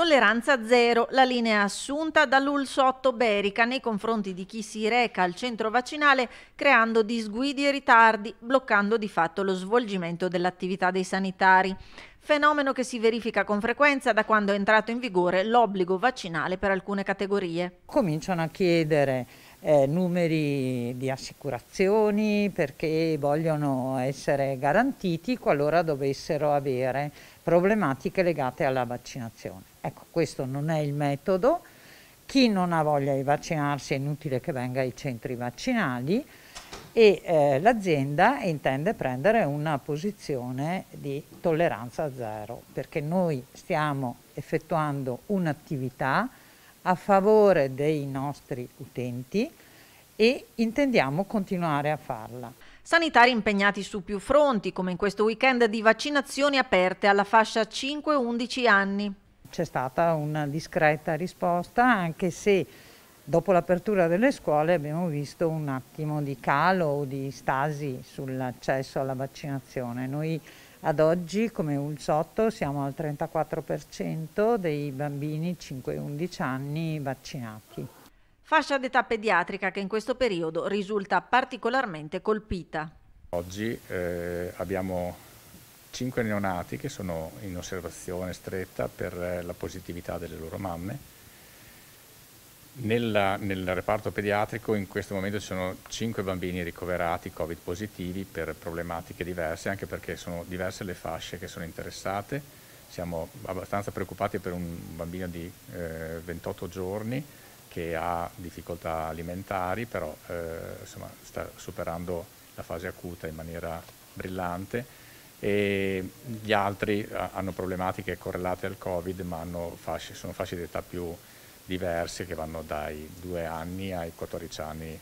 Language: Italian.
Tolleranza zero, la linea assunta dall'Ulsotto Berica nei confronti di chi si reca al centro vaccinale creando disguidi e ritardi, bloccando di fatto lo svolgimento dell'attività dei sanitari. Fenomeno che si verifica con frequenza da quando è entrato in vigore l'obbligo vaccinale per alcune categorie. Cominciano a chiedere eh, numeri di assicurazioni perché vogliono essere garantiti qualora dovessero avere problematiche legate alla vaccinazione. Ecco, questo non è il metodo. Chi non ha voglia di vaccinarsi è inutile che venga ai centri vaccinali e eh, l'azienda intende prendere una posizione di tolleranza zero perché noi stiamo effettuando un'attività a favore dei nostri utenti e intendiamo continuare a farla. Sanitari impegnati su più fronti, come in questo weekend di vaccinazioni aperte alla fascia 5-11 anni. C'è stata una discreta risposta, anche se dopo l'apertura delle scuole abbiamo visto un attimo di calo o di stasi sull'accesso alla vaccinazione. Noi ad oggi, come Ulciotto, siamo al 34% dei bambini 5-11 anni vaccinati. Fascia d'età pediatrica che in questo periodo risulta particolarmente colpita. Oggi eh, abbiamo 5 neonati che sono in osservazione stretta per eh, la positività delle loro mamme nella, nel reparto pediatrico in questo momento ci sono 5 bambini ricoverati Covid positivi per problematiche diverse, anche perché sono diverse le fasce che sono interessate. Siamo abbastanza preoccupati per un bambino di eh, 28 giorni che ha difficoltà alimentari, però eh, insomma, sta superando la fase acuta in maniera brillante e gli altri eh, hanno problematiche correlate al Covid ma fasce, sono fasce di età più diversi che vanno dai 2 anni ai 14 anni